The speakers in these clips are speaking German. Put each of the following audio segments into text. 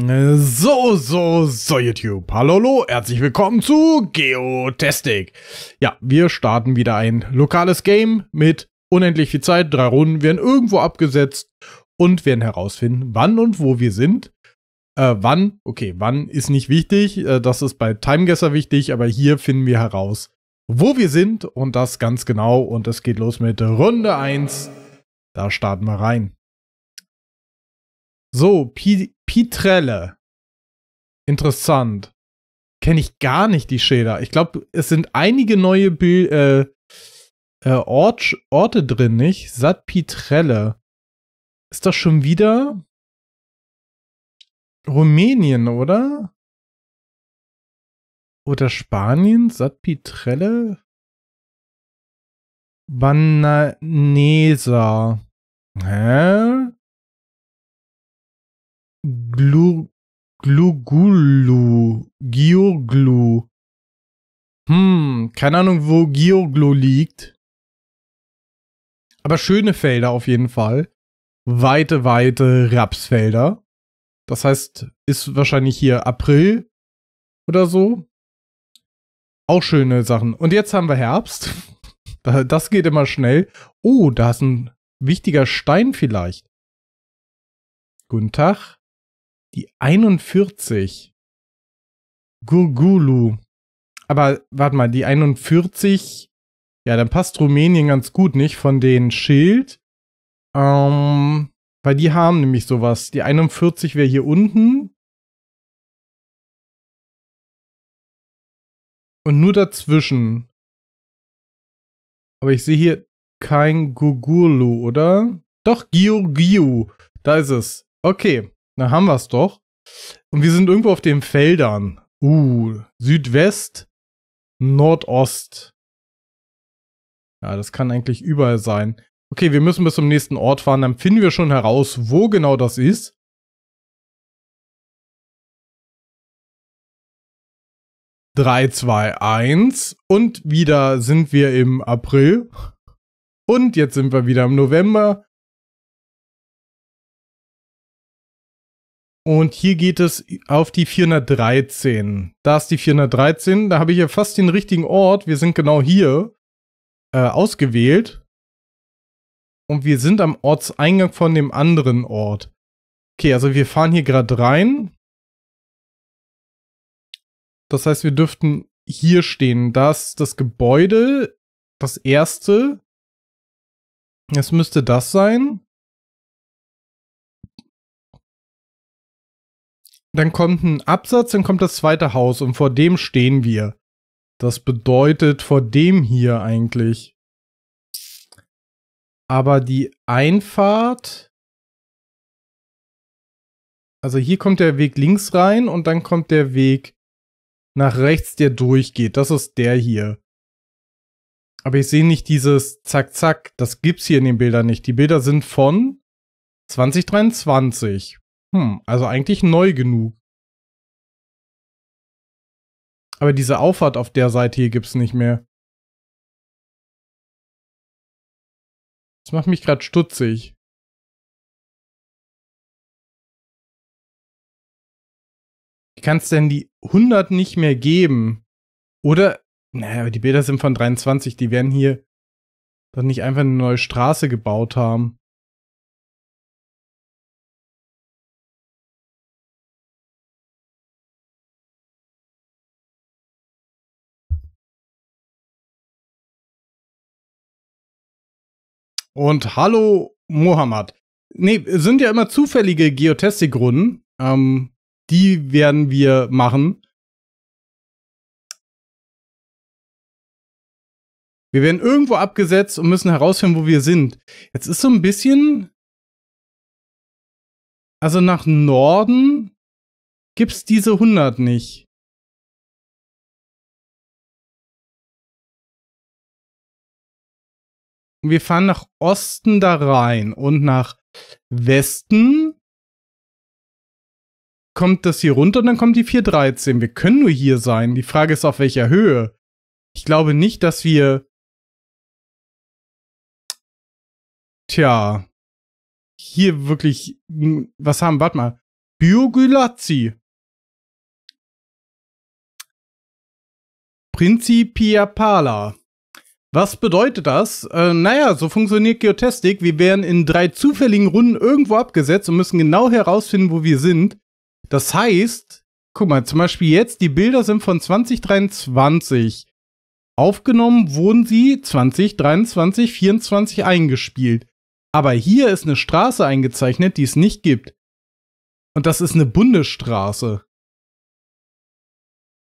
So, so, so YouTube. Hallo, hallo, herzlich willkommen zu Geotastic. Ja, wir starten wieder ein lokales Game mit unendlich viel Zeit. Drei Runden werden irgendwo abgesetzt und werden herausfinden, wann und wo wir sind. Äh, wann, okay, wann ist nicht wichtig. Äh, das ist bei Timeguesser wichtig, aber hier finden wir heraus, wo wir sind und das ganz genau. Und es geht los mit Runde 1. Da starten wir rein. So, P Pitrelle. Interessant. Kenne ich gar nicht die Schäder. Ich glaube, es sind einige neue Bil äh, äh, Ort Orte drin, nicht? Sat Pitrelle. Ist das schon wieder Rumänien, oder? Oder Spanien? Sat Pitrelle? Bananesa. Hä? Glu, Glugulu, Giurglu. Hm, keine Ahnung, wo Giurglu liegt. Aber schöne Felder auf jeden Fall. Weite, weite Rapsfelder. Das heißt, ist wahrscheinlich hier April oder so. Auch schöne Sachen. Und jetzt haben wir Herbst. Das geht immer schnell. Oh, da ist ein wichtiger Stein vielleicht. Guten Tag die 41 Gurgulu. Aber warte mal, die 41, ja, dann passt Rumänien ganz gut, nicht? Von den Schild. Ähm, weil die haben nämlich sowas. Die 41 wäre hier unten. Und nur dazwischen. Aber ich sehe hier kein Gugulu, oder? Doch, Giu Giu. Da ist es. Okay. Na, haben wir es doch. Und wir sind irgendwo auf den Feldern. Uh, Südwest, Nordost. Ja, das kann eigentlich überall sein. Okay, wir müssen bis zum nächsten Ort fahren, dann finden wir schon heraus, wo genau das ist. Drei, zwei, eins. Und wieder sind wir im April. Und jetzt sind wir wieder im November. Und hier geht es auf die 413. Da ist die 413. Da habe ich ja fast den richtigen Ort. Wir sind genau hier äh, ausgewählt. Und wir sind am Ortseingang von dem anderen Ort. Okay, also wir fahren hier gerade rein. Das heißt, wir dürften hier stehen. Da ist das Gebäude, das erste. Es müsste das sein. Dann kommt ein Absatz, dann kommt das zweite Haus und vor dem stehen wir. Das bedeutet vor dem hier eigentlich. Aber die Einfahrt. Also hier kommt der Weg links rein und dann kommt der Weg nach rechts, der durchgeht. Das ist der hier. Aber ich sehe nicht dieses Zack, Zack. Das gibt es hier in den Bildern nicht. Die Bilder sind von 2023. Hm, also eigentlich neu genug. Aber diese Auffahrt auf der Seite hier gibt es nicht mehr. Das macht mich gerade stutzig. Wie kann es denn die 100 nicht mehr geben? Oder, naja, aber die Bilder sind von 23, die werden hier doch nicht einfach eine neue Straße gebaut haben. Und hallo Mohammed. Nee, sind ja immer zufällige Geotastic-Runden. Ähm, die werden wir machen. Wir werden irgendwo abgesetzt und müssen herausfinden, wo wir sind. Jetzt ist so ein bisschen. Also nach Norden gibt es diese 100 nicht. wir fahren nach Osten da rein und nach Westen kommt das hier runter und dann kommt die 413. Wir können nur hier sein. Die Frage ist, auf welcher Höhe. Ich glaube nicht, dass wir. Tja. Hier wirklich. Was haben? Warte mal. Biogulazzi. Principia Pala. Was bedeutet das? Äh, naja, so funktioniert Geotestik. Wir werden in drei zufälligen Runden irgendwo abgesetzt und müssen genau herausfinden, wo wir sind. Das heißt, guck mal, zum Beispiel jetzt, die Bilder sind von 2023. Aufgenommen wurden sie 2023, 24 eingespielt. Aber hier ist eine Straße eingezeichnet, die es nicht gibt. Und das ist eine Bundesstraße.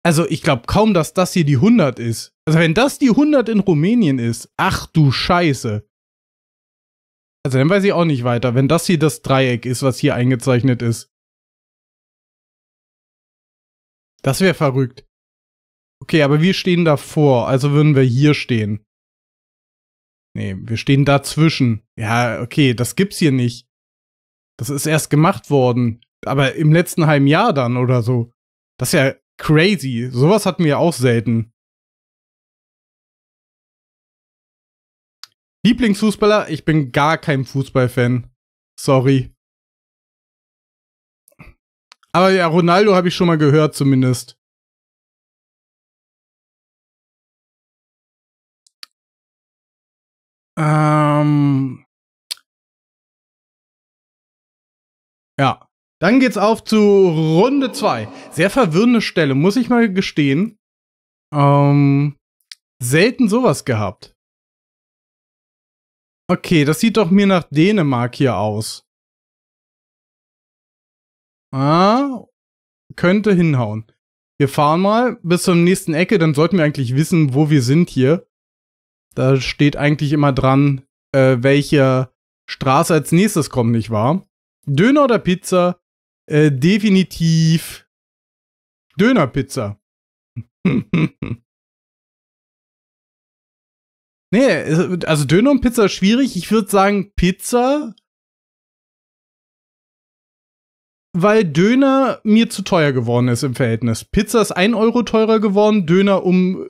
Also ich glaube kaum, dass das hier die 100 ist. Also wenn das die 100 in Rumänien ist, ach du Scheiße. Also dann weiß ich auch nicht weiter, wenn das hier das Dreieck ist, was hier eingezeichnet ist. Das wäre verrückt. Okay, aber wir stehen davor, also würden wir hier stehen. Nee, wir stehen dazwischen. Ja, okay, das gibt's hier nicht. Das ist erst gemacht worden. Aber im letzten halben Jahr dann oder so. Das ist ja crazy. Sowas hatten wir auch selten. Lieblingsfußballer? Ich bin gar kein Fußballfan. Sorry. Aber ja, Ronaldo habe ich schon mal gehört zumindest. Ähm. Ja. Dann geht's auf zu Runde 2. Sehr verwirrende Stelle, muss ich mal gestehen. Ähm, selten sowas gehabt. Okay, das sieht doch mir nach Dänemark hier aus. Ah, könnte hinhauen. Wir fahren mal bis zur nächsten Ecke, dann sollten wir eigentlich wissen, wo wir sind hier. Da steht eigentlich immer dran, äh, welche Straße als nächstes kommt, nicht wahr? Döner oder Pizza? Äh, definitiv Dönerpizza. nee, also Döner und Pizza schwierig. Ich würde sagen Pizza, weil Döner mir zu teuer geworden ist im Verhältnis. Pizza ist 1 Euro teurer geworden, Döner um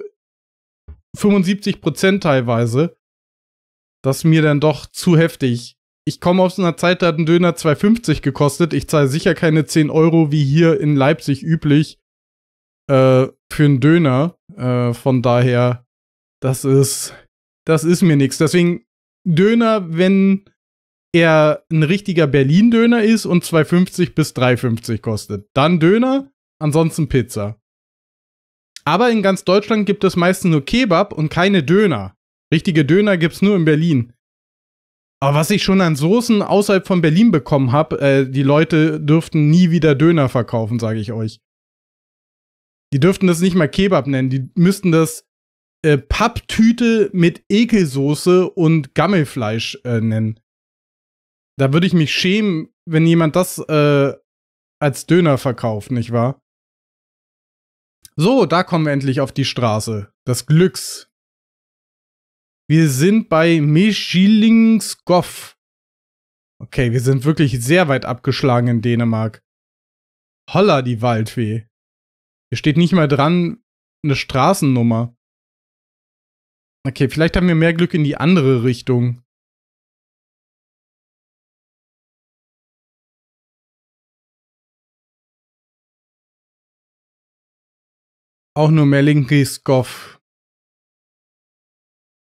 75 teilweise. Das ist mir dann doch zu heftig ich komme aus einer Zeit, da hat ein Döner 2,50 gekostet. Ich zahle sicher keine 10 Euro wie hier in Leipzig üblich äh, für einen Döner. Äh, von daher, das ist, das ist mir nichts. Deswegen Döner, wenn er ein richtiger Berlin-Döner ist und 2,50 bis 3,50 kostet. Dann Döner, ansonsten Pizza. Aber in ganz Deutschland gibt es meistens nur Kebab und keine Döner. Richtige Döner gibt es nur in Berlin. Aber was ich schon an Soßen außerhalb von Berlin bekommen habe, äh, die Leute dürften nie wieder Döner verkaufen, sage ich euch. Die dürften das nicht mal Kebab nennen, die müssten das äh, Papptüte mit Ekelsoße und Gammelfleisch äh, nennen. Da würde ich mich schämen, wenn jemand das äh, als Döner verkauft, nicht wahr? So, da kommen wir endlich auf die Straße. Das Glücks. Wir sind bei Meschilingskov. Okay, wir sind wirklich sehr weit abgeschlagen in Dänemark. Holla, die Waldweh. Hier steht nicht mal dran eine Straßennummer. Okay, vielleicht haben wir mehr Glück in die andere Richtung. Auch nur Melinkiskov.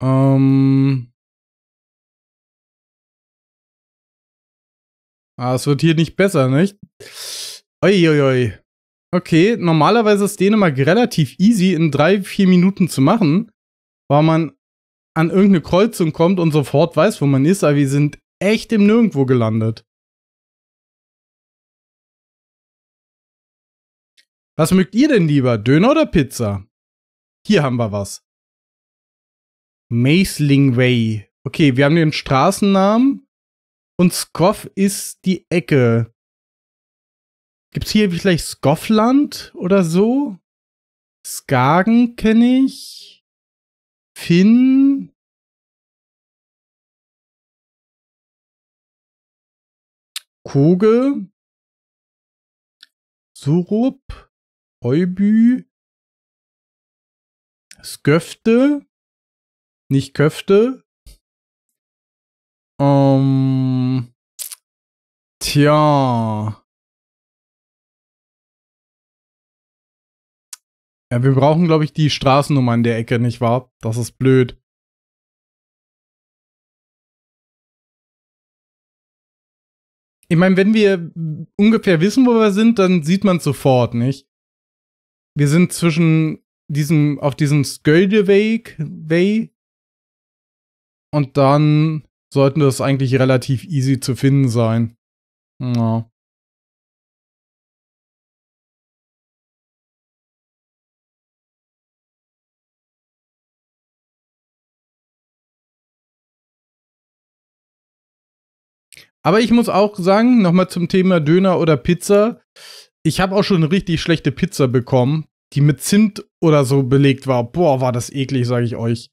Ähm. Ah, es wird hier nicht besser, nicht? Uiuiui. Okay, normalerweise ist Dänemark relativ easy in drei, vier Minuten zu machen, weil man an irgendeine Kreuzung kommt und sofort weiß, wo man ist, aber wir sind echt im Nirgendwo gelandet. Was mögt ihr denn lieber, Döner oder Pizza? Hier haben wir was. Maisling Way. Okay, wir haben den Straßennamen und Scoff ist die Ecke. Gibt es hier vielleicht Scoffland oder so? Skagen kenne ich. Finn. Koge. Surup. Eubü. Sköfte nicht Köfte. Ähm, tja. Ja, wir brauchen, glaube ich, die Straßennummer in der Ecke, nicht wahr? Das ist blöd. Ich meine, wenn wir ungefähr wissen, wo wir sind, dann sieht man es sofort, nicht? Wir sind zwischen diesem, auf diesem Sköldeweg, Way, und dann sollten das eigentlich relativ easy zu finden sein. Ja. Aber ich muss auch sagen, nochmal zum Thema Döner oder Pizza. Ich habe auch schon eine richtig schlechte Pizza bekommen, die mit Zimt oder so belegt war. Boah, war das eklig, sage ich euch.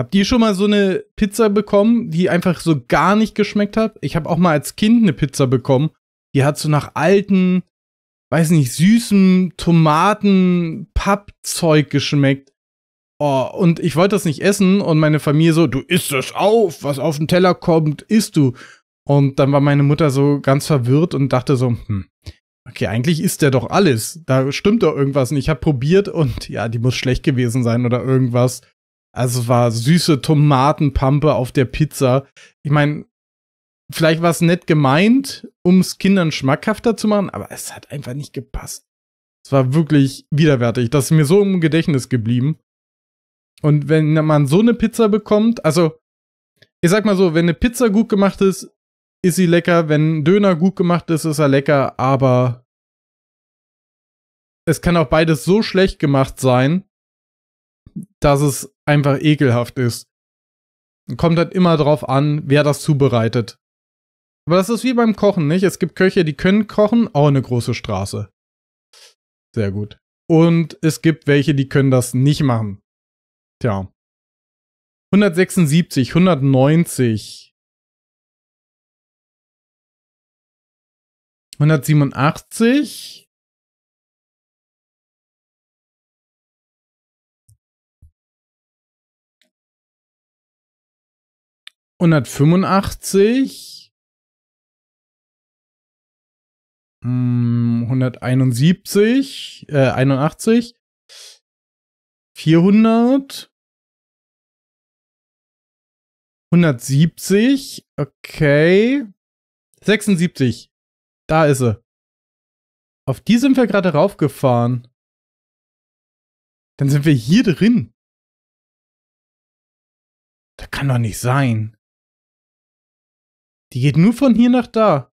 Habt ihr schon mal so eine Pizza bekommen, die einfach so gar nicht geschmeckt hat? Ich habe auch mal als Kind eine Pizza bekommen, die hat so nach alten, weiß nicht, süßem Tomaten-Pappzeug geschmeckt. Oh, und ich wollte das nicht essen und meine Familie so, du isst das auf, was auf den Teller kommt, isst du. Und dann war meine Mutter so ganz verwirrt und dachte so, hm, okay, eigentlich isst der doch alles. Da stimmt doch irgendwas. Und ich habe probiert und ja, die muss schlecht gewesen sein oder irgendwas. Also war süße Tomatenpampe auf der Pizza. Ich meine, vielleicht war es nett gemeint, um es Kindern schmackhafter zu machen, aber es hat einfach nicht gepasst. Es war wirklich widerwärtig. Das ist mir so im Gedächtnis geblieben. Und wenn man so eine Pizza bekommt, also ich sag mal so, wenn eine Pizza gut gemacht ist, ist sie lecker. Wenn ein Döner gut gemacht ist, ist er lecker. Aber es kann auch beides so schlecht gemacht sein, dass es einfach ekelhaft ist. Kommt halt immer drauf an, wer das zubereitet. Aber das ist wie beim Kochen, nicht? Es gibt Köche, die können kochen, auch eine große Straße. Sehr gut. Und es gibt welche, die können das nicht machen. Tja. 176, 190. 187. 185, 171, hm, äh, 81, 400, 170, okay, 76, da ist sie. Auf die sind wir gerade raufgefahren. Dann sind wir hier drin. Das kann doch nicht sein. Die geht nur von hier nach da.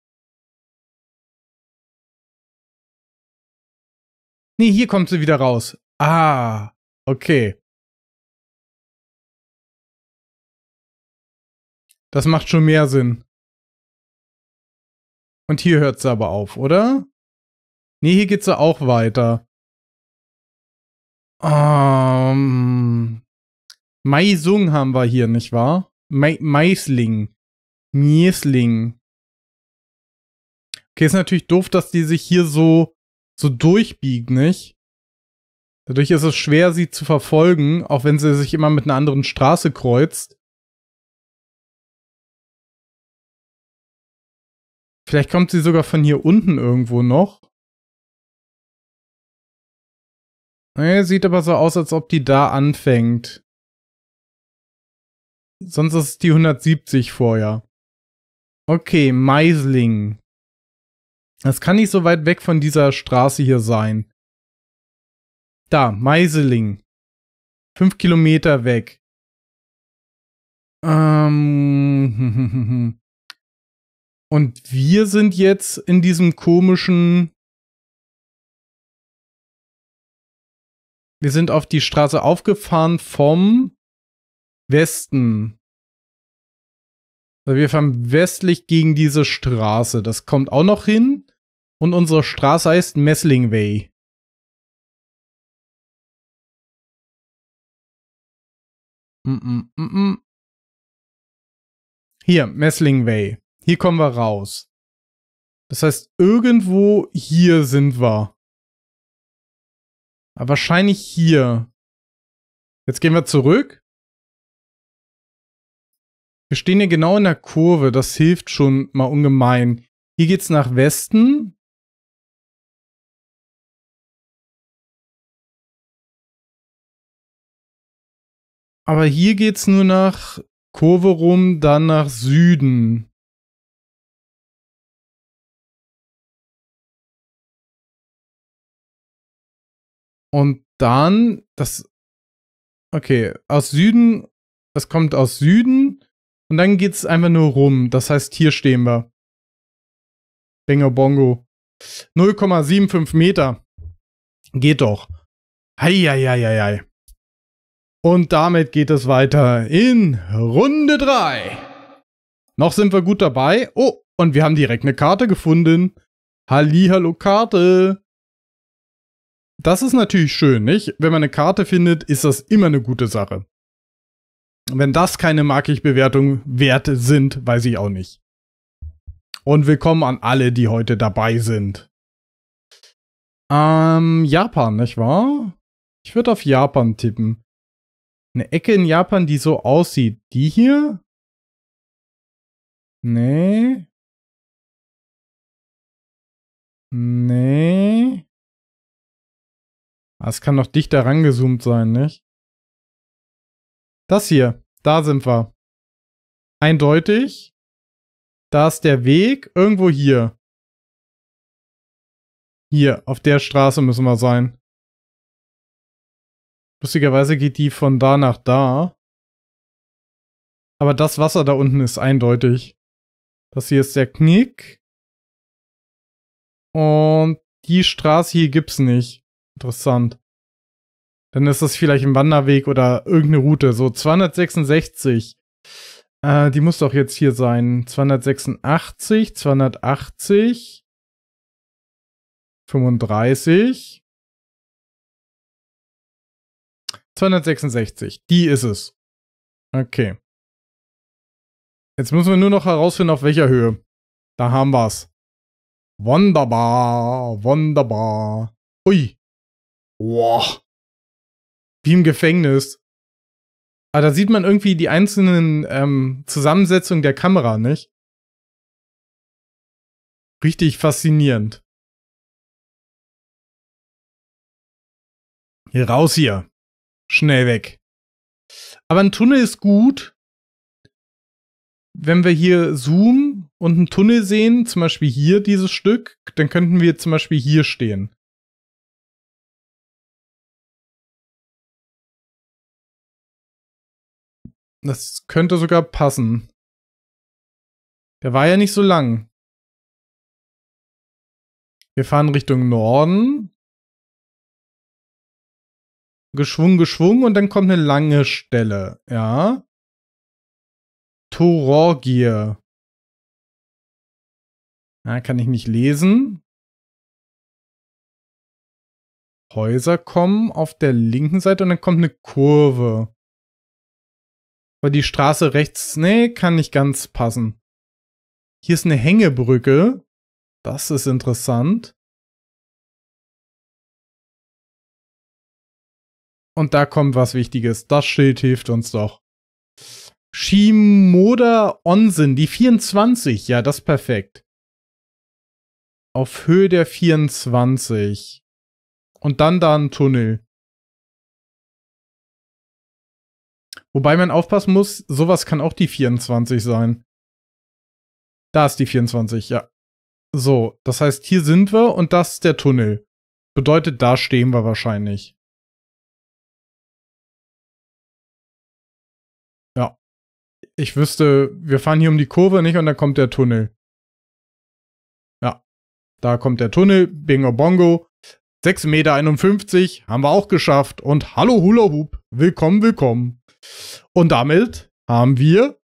Nee, hier kommt sie wieder raus. Ah, okay. Das macht schon mehr Sinn. Und hier hört sie aber auf, oder? Nee, hier geht sie auch weiter. Ähm, um, Maisung haben wir hier, nicht wahr? Ma Maisling. Miesling. Okay, ist natürlich doof, dass die sich hier so, so durchbiegt, nicht? Dadurch ist es schwer, sie zu verfolgen, auch wenn sie sich immer mit einer anderen Straße kreuzt. Vielleicht kommt sie sogar von hier unten irgendwo noch. Nee, sieht aber so aus, als ob die da anfängt. Sonst ist es die 170 vorher. Okay, Meisling. Das kann nicht so weit weg von dieser Straße hier sein. Da, Meiseling. Fünf Kilometer weg. Ähm. Und wir sind jetzt in diesem komischen. Wir sind auf die Straße aufgefahren vom Westen wir fahren westlich gegen diese Straße. Das kommt auch noch hin. Und unsere Straße heißt Messling Way. Mm, mm, mm, hier, Messling Way. Hier kommen wir raus. Das heißt, irgendwo hier sind wir. Aber wahrscheinlich hier. Jetzt gehen wir zurück. Wir stehen hier genau in der Kurve, das hilft schon mal ungemein. Hier geht's nach Westen. Aber hier geht's nur nach Kurve rum, dann nach Süden. Und dann, das, okay, aus Süden, das kommt aus Süden, und dann geht's einfach nur rum. Das heißt, hier stehen wir. Bingo Bongo. 0,75 Meter. Geht doch. Heieieiei. Und damit geht es weiter in Runde 3. Noch sind wir gut dabei. Oh, und wir haben direkt eine Karte gefunden. Hallihallo Karte. Das ist natürlich schön, nicht? Wenn man eine Karte findet, ist das immer eine gute Sache. Wenn das keine mag Bewertung wert sind, weiß ich auch nicht. Und willkommen an alle, die heute dabei sind. Ähm, Japan, nicht wahr? Ich würde auf Japan tippen. Eine Ecke in Japan, die so aussieht. Die hier? Nee. Nee. Ah, es kann noch dichter rangezoomt sein, nicht? Das hier, da sind wir. Eindeutig. Da ist der Weg irgendwo hier. Hier, auf der Straße müssen wir sein. Lustigerweise geht die von da nach da. Aber das Wasser da unten ist eindeutig. Das hier ist der Knick. Und die Straße hier gibt's nicht. Interessant dann ist das vielleicht ein Wanderweg oder irgendeine Route. So 266. Äh, die muss doch jetzt hier sein. 286, 280, 35, 266. Die ist es. Okay. Jetzt müssen wir nur noch herausfinden, auf welcher Höhe. Da haben wir's. Wunderbar, wunderbar. Ui. Wow wie im Gefängnis. Aber da sieht man irgendwie die einzelnen ähm, Zusammensetzungen der Kamera, nicht? Richtig faszinierend. Hier raus hier. Schnell weg. Aber ein Tunnel ist gut. Wenn wir hier zoomen und einen Tunnel sehen, zum Beispiel hier dieses Stück, dann könnten wir zum Beispiel hier stehen. Das könnte sogar passen. Der war ja nicht so lang. Wir fahren Richtung Norden. Geschwungen, geschwungen und dann kommt eine lange Stelle. Ja. Tororgier. Ja, kann ich nicht lesen. Häuser kommen auf der linken Seite und dann kommt eine Kurve weil die Straße rechts, nee, kann nicht ganz passen. Hier ist eine Hängebrücke. Das ist interessant. Und da kommt was Wichtiges. Das Schild hilft uns doch. Shimoda Onsen, die 24. Ja, das ist perfekt. Auf Höhe der 24. Und dann da ein Tunnel. Wobei man aufpassen muss, sowas kann auch die 24 sein. Da ist die 24, ja. So, das heißt, hier sind wir und das ist der Tunnel. Bedeutet, da stehen wir wahrscheinlich. Ja. Ich wüsste, wir fahren hier um die Kurve, nicht? Und dann kommt der Tunnel. Ja. Da kommt der Tunnel. Bingo Bongo. 6,51 Meter haben wir auch geschafft. Und hallo Hula Hoop. Willkommen, willkommen. Und damit haben wir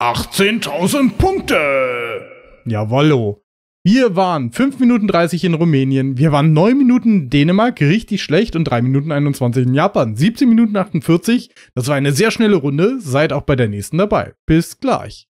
18.000 Punkte. Jawollo. Wir waren 5 Minuten 30 in Rumänien, wir waren 9 Minuten in Dänemark, richtig schlecht, und 3 Minuten 21 in Japan. 17 Minuten 48, das war eine sehr schnelle Runde, seid auch bei der nächsten dabei. Bis gleich.